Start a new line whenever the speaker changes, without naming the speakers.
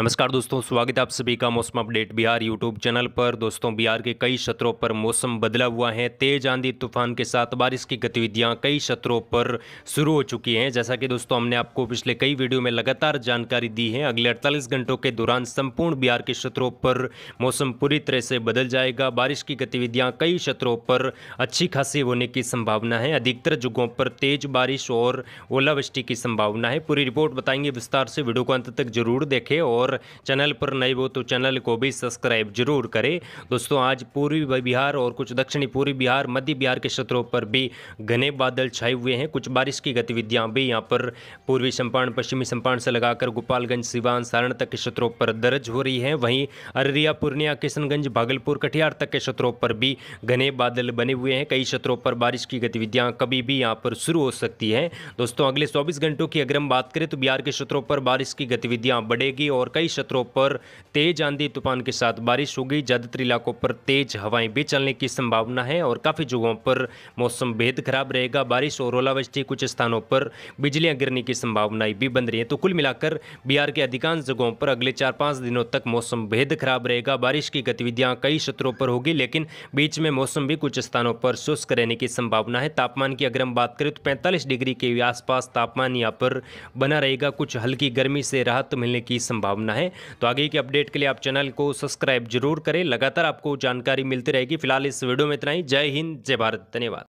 नमस्कार दोस्तों स्वागत है आप सभी का मौसम अपडेट बिहार यूट्यूब चैनल पर दोस्तों बिहार के कई क्षेत्रों पर मौसम बदला हुआ है तेज आंधी तूफान के साथ बारिश की गतिविधियां कई क्षेत्रों पर शुरू हो चुकी हैं जैसा कि दोस्तों हमने आपको पिछले कई वीडियो में लगातार जानकारी दी है अगले अड़तालीस घंटों के दौरान संपूर्ण बिहार के क्षेत्रों पर मौसम पूरी तरह से बदल जाएगा बारिश की गतिविधियाँ कई क्षेत्रों पर अच्छी खासी होने की संभावना है अधिकतर जगहों पर तेज बारिश और ओलावृष्टि की संभावना है पूरी रिपोर्ट बताएंगे विस्तार से वीडियो को अंत तक जरूर देखें और और चैनल पर नए हो तो चैनल को भी सब्सक्राइब जरूर करें दोस्तों आज पूर्वी बिहार और कुछ दक्षिणी पूर्वी बिहार मध्य बिहार के क्षेत्रों पर भी घने बादल छाए हुए हैं कुछ बारिश की गतिविधियाँ भी यहाँ पर पूर्वी चंपारण पश्चिमी चंपारण से लगाकर गोपालगंज सिवान सारण तक के क्षेत्रों पर दर्ज हो रही है वहीं अररिया पूर्णिया किशनगंज भागलपुर कटिहार तक के क्षेत्रों पर भी घने बादल बने हुए हैं कई क्षेत्रों पर बारिश की गतिविधियां कभी भी यहां पर शुरू हो सकती है दोस्तों अगले 24 घंटों की अगर हम बात करें तो बिहार के क्षेत्रों पर बारिश की गतिविधियां बढ़ेगी और कई क्षेत्रों पर तेज आंधी तूफान के साथ बारिश होगी ज़्यादातर इलाकों पर तेज हवाएं भी चलने की संभावना है और काफ़ी जगहों पर मौसम बेहद खराब रहेगा बारिश और ओलावृष्टि कुछ स्थानों पर बिजलियाँ गिरने की संभावनाएं भी बन रही है तो कुल मिलाकर बिहार के अधिकांश जगहों पर अगले चार पाँच दिनों तक मौसम बेहद खराब रहेगा बारिश की गतिविधियाँ कई क्षेत्रों पर होगी लेकिन बीच में मौसम भी कुछ स्थानों पर शुष्क रहने की संभावना है तापमान की अगर हम बात करें तो पैंतालीस डिग्री के आसपास तापमान यहाँ पर बना रहेगा कुछ हल्की गर्मी से राहत मिलने की संभावना करना है तो आगे की अपडेट के लिए आप चैनल को सब्सक्राइब जरूर करें लगातार आपको जानकारी मिलती रहेगी फिलहाल इस वीडियो में इतना ही जय हिंद जय भारत धन्यवाद